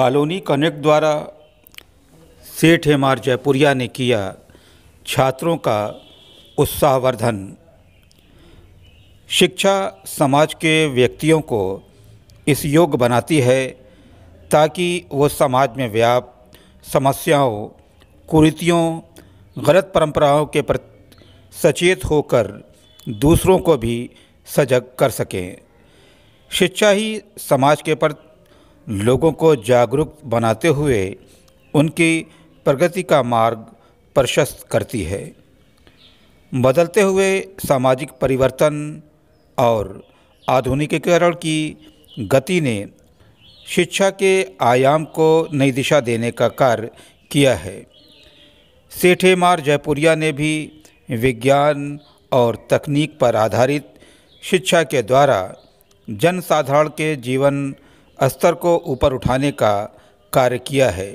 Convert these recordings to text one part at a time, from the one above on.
colony connect द्वारा सेठ hammer Jaipuria ने किया छात्रों का उत्साहवर्धन शिक्षा समाज के व्यक्तियों को इस योग बनाती है ताकि वो समाज में व्याप्त समस्याओं कुरीतियों गलत परंपराओं के प्रति सचेत होकर दूसरों को भी सजग कर सकें शिक्षा ही समाज के प्रति लोगों को जागरूक बनाते हुए उनकी प्रगति का मार्ग प्रशस्त करती है बदलते हुए सामाजिक परिवर्तन और आधुनिकीकरण की गति ने शिक्षा के आयाम को नई दिशा देने का कार्य किया है सेठेमार जयपुरिया ने भी विज्ञान और तकनीक पर आधारित शिक्षा के द्वारा जनसाधारण के जीवन स्तर को ऊपर उठाने का कार्य किया है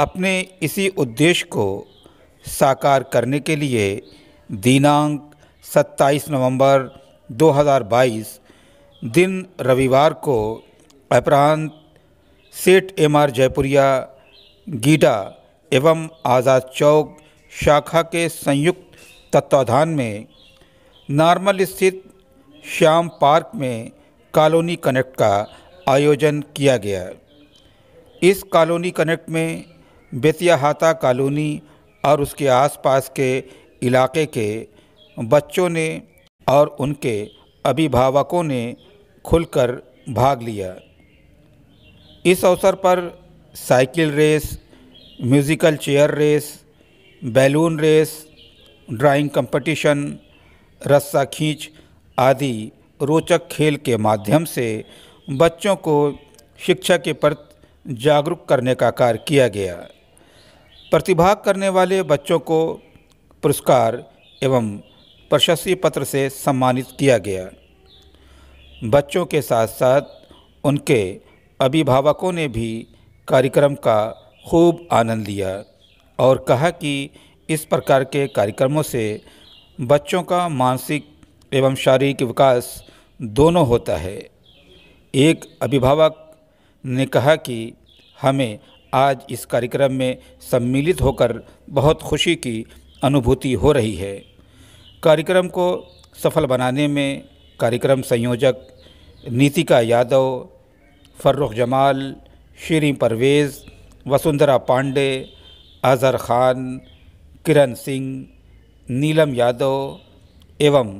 अपने इसी उद्देश्य को साकार करने के लिए दिनांक 27 नवंबर 2022 दिन रविवार को अपरांत सेठ एम आर जयपुरिया गीडा एवं आज़ाद चौक शाखा के संयुक्त तत्वाधान में नॉर्मल स्थित श्याम पार्क में कॉलोनी कनेक्ट का आयोजन किया गया इस कॉलोनी कनेक्ट में बेतियाहाता कॉलोनी और उसके आसपास के इलाके के बच्चों ने और उनके अभिभावकों ने खुलकर भाग लिया इस अवसर पर cycle race musical chair race balloon race drawing competition रस्सा खींच आदि रोचक खेल के माध्यम से बच्चों को शिक्षा के प्रति जागरूक करने का कार्य किया गया प्रतिभाग करने वाले बच्चों को पुरस्कार एवं प्रशस्ति पत्र से सम्मानित किया गया बच्चों के साथ साथ उनके अभिभावकों ने भी कार्यक्रम का खूब आनंद लिया और कहा कि इस प्रकार के कार्यक्रमों से बच्चों का मानसिक एवं शारीरिक विकास दोनों होता है एक अभिभावक ने कहा कि हमें आज इस कार्यक्रम में सम्मिलित होकर बहुत खुशी की अनुभूति हो रही है कार्यक्रम को सफल बनाने में कार्यक्रम संयोजक नीतिका यादव फ़र्रुख जमाल श्री परवेज़ वसुंधरा पांडे अजहर खान किरण सिंह नीलम यादव एवं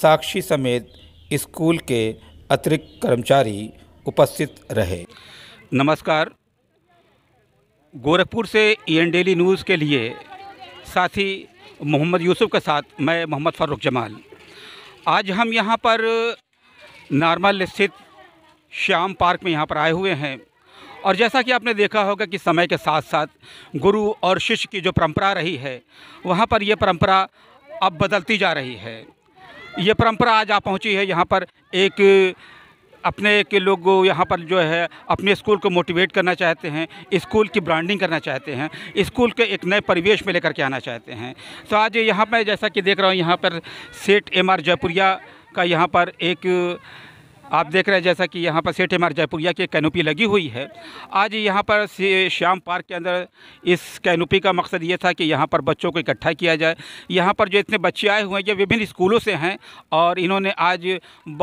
साक्षी समेत स्कूल के अतिरिक्त कर्मचारी उपस्थित रहे नमस्कार गोरखपुर से ई डेली न्यूज़ के लिए साथी मोहम्मद यूसुफ के साथ मैं मोहम्मद फ़ारूक जमाल आज हम यहाँ पर नार्मल स्थित श्याम पार्क में यहाँ पर आए हुए हैं और जैसा कि आपने देखा होगा कि समय के साथ साथ गुरु और शिष्य की जो परंपरा रही है वहाँ पर यह परंपरा अब बदलती जा रही है ये परंपरा आज आ पहुंची है यहाँ पर एक अपने के लोग यहाँ पर जो है अपने स्कूल को मोटिवेट करना चाहते हैं स्कूल की ब्रांडिंग करना चाहते हैं स्कूल के एक नए परिवेश में लेकर के आना चाहते हैं तो आज यहाँ पर जैसा कि देख रहा हूँ यहाँ पर सेठ एम आर जयपुरिया का यहाँ पर एक आप देख रहे हैं जैसा कि यहाँ पर सेठ एम जयपुरिया की कैनोपी लगी हुई है आज यहाँ पर श्याम पार्क के अंदर इस कैनोपी का मकसद ये था कि यहाँ पर बच्चों को इकट्ठा किया जाए यहाँ पर जो इतने बच्चे आए हुए हैं ये विभिन्न स्कूलों से हैं और इन्होंने आज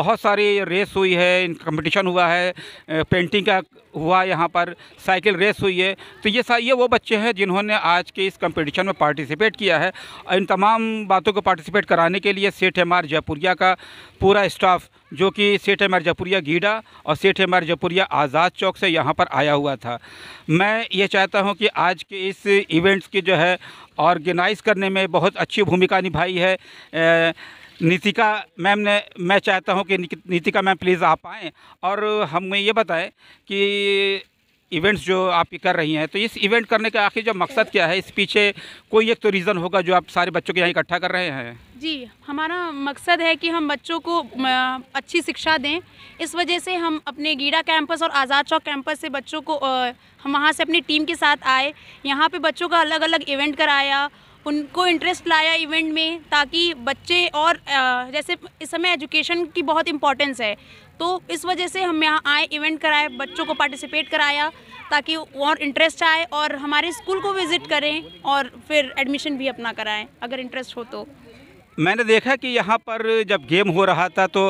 बहुत सारी रेस हुई है कंपटीशन हुआ है पेंटिंग का हुआ यहाँ पर साइकिल रेस हुई है तो ये ये वो बच्चे हैं जिन्होंने आज के इस कंपटीशन में पार्टिसिपेट किया है इन तमाम बातों को पार्टिसिपेट कराने के लिए सेठ एम जयपुरिया का पूरा स्टाफ जो कि सेठ एम जपुरिया गीडा और सेठ एम जपुरिया आज़ाद चौक से यहाँ पर आया हुआ था मैं ये चाहता हूँ कि आज के इस इवेंट्स की जो है ऑर्गेनाइज़ करने में बहुत अच्छी भूमिका निभाई है ए, नीतिका मैम ने मैं चाहता हूं कि नीतिका मैम प्लीज़ आप आएँ और हमें ये बताएं कि इवेंट्स जो आप कर रही हैं तो इस इवेंट करने का आखिर जो मकसद क्या है इस पीछे कोई एक तो रीज़न होगा जो आप सारे बच्चों के यहाँ इकट्ठा कर रहे हैं जी हमारा मकसद है कि हम बच्चों को अच्छी शिक्षा दें इस वजह से हम अपने गीड़ा कैंपस और आज़ाद चौक कैंपस से बच्चों को हम वहाँ से अपनी टीम के साथ आए यहाँ पे बच्चों का अलग अलग इवेंट कराया उनको इंटरेस्ट लाया इवेंट में ताकि बच्चे और जैसे इस समय एजुकेशन की बहुत इम्पोर्टेंस है तो इस वजह से हम यहाँ आए इवेंट कराए बच्चों को पार्टिसिपेट कराया ताकि और इंटरेस्ट आए और हमारे स्कूल को विज़िट करें और फिर एडमिशन भी अपना कराएं अगर इंटरेस्ट हो तो मैंने देखा कि यहाँ पर जब गेम हो रहा था तो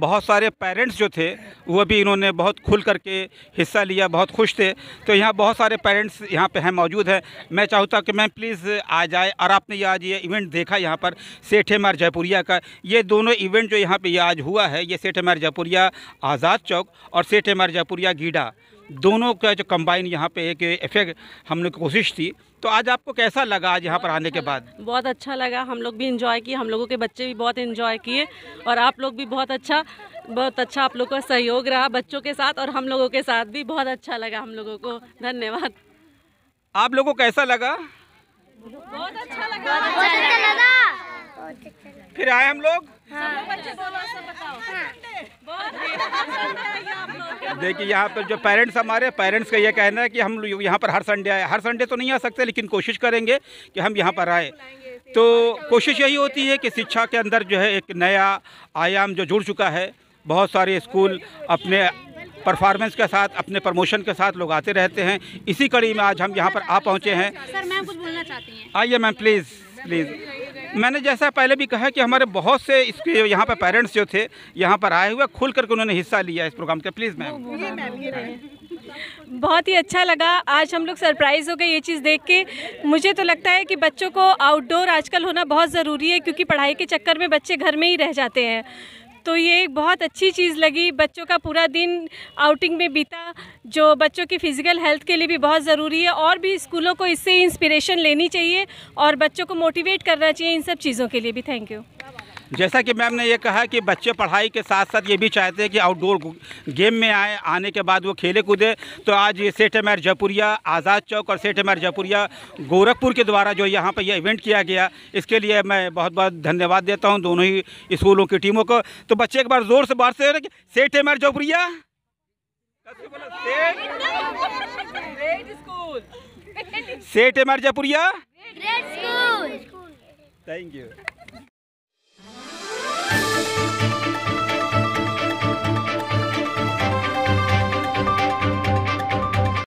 बहुत सारे पेरेंट्स जो थे वो भी इन्होंने बहुत खुल करके हिस्सा लिया बहुत खुश थे तो यहाँ बहुत सारे पेरेंट्स यहाँ पे हैं मौजूद हैं मैं चाहूँगा कि मैम प्लीज़ आ जाए और आपने ये आज ये इवेंट देखा यहाँ पर सेठे मार जयपुरिया का ये दोनों इवेंट जो यहाँ पर आज हुआ है ये सेठे मार जयपुरिया आज़ाद चौक और सेठे मार जयपुरिया गीडा दोनों का जो कम्बाइन यहाँ पर एक इफेक्ट हमने कोशिश थी तो आज आपको कैसा लगा आज यहाँ पर आने के अच्छा बाद बहुत अच्छा लगा हम लोग भी इन्जॉय किए हम लोगों के बच्चे भी बहुत इन्जॉय किए और आप लोग भी बहुत अच्छा बहुत अच्छा आप लोग का सहयोग रहा बच्चों के साथ और हम लोगों के साथ भी बहुत अच्छा लगा हम लोगों को धन्यवाद आप लोगों को कैसा लगा बहुत अच्छा लगा अच्छा फिर आए हम लोग देखिए यहाँ पर जो पेरेंट्स हमारे पेरेंट्स का ये कहना है कि हम यहाँ पर हर संडे आए हर संडे तो नहीं आ सकते लेकिन कोशिश करेंगे कि हम यहाँ पर आए तो कोशिश यही होती है कि शिक्षा के अंदर जो है एक नया आयाम जो जुड़ चुका है बहुत सारे स्कूल अपने परफॉर्मेंस के साथ अपने प्रमोशन के साथ लोग आते रहते हैं इसी कड़ी में आज हम यहाँ पर आ पहुँचे हैं आइए मैम प्लीज़ प्लीज़ मैंने जैसा पहले भी कहा कि हमारे बहुत से इसके यहाँ पर पेरेंट्स जो थे यहाँ पर आए हुए खुल करके उन्होंने हिस्सा लिया इस प्रोग्राम का प्लीज़ मैम बहुत ही अच्छा लगा आज हम लोग सरप्राइज़ हो गए ये चीज़ देख के मुझे तो लगता है कि बच्चों को आउटडोर आजकल होना बहुत ज़रूरी है क्योंकि पढ़ाई के चक्कर में बच्चे घर में ही रह जाते हैं तो ये एक बहुत अच्छी चीज़ लगी बच्चों का पूरा दिन आउटिंग में बीता जो बच्चों की फ़िज़िकल हेल्थ के लिए भी बहुत ज़रूरी है और भी स्कूलों को इससे इंस्पिरेशन लेनी चाहिए और बच्चों को मोटिवेट करना चाहिए इन सब चीज़ों के लिए भी थैंक यू जैसा कि मैम ने ये कहा कि बच्चे पढ़ाई के साथ साथ ये भी चाहते हैं कि आउटडोर गेम में आए आने के बाद वो खेले कूदे तो आज ये सेठ एम जयपुरिया आज़ाद चौक और सेठ एम जयपुरिया गोरखपुर के द्वारा जो यहाँ पर यह इवेंट किया गया इसके लिए मैं बहुत बहुत धन्यवाद देता हूँ दोनों ही स्कूलों की टीमों को तो बच्चे एक बार ज़ोर से बाहर से सेठ मैर जयपुरिया सेठ मैर जयपुरिया थैंक यू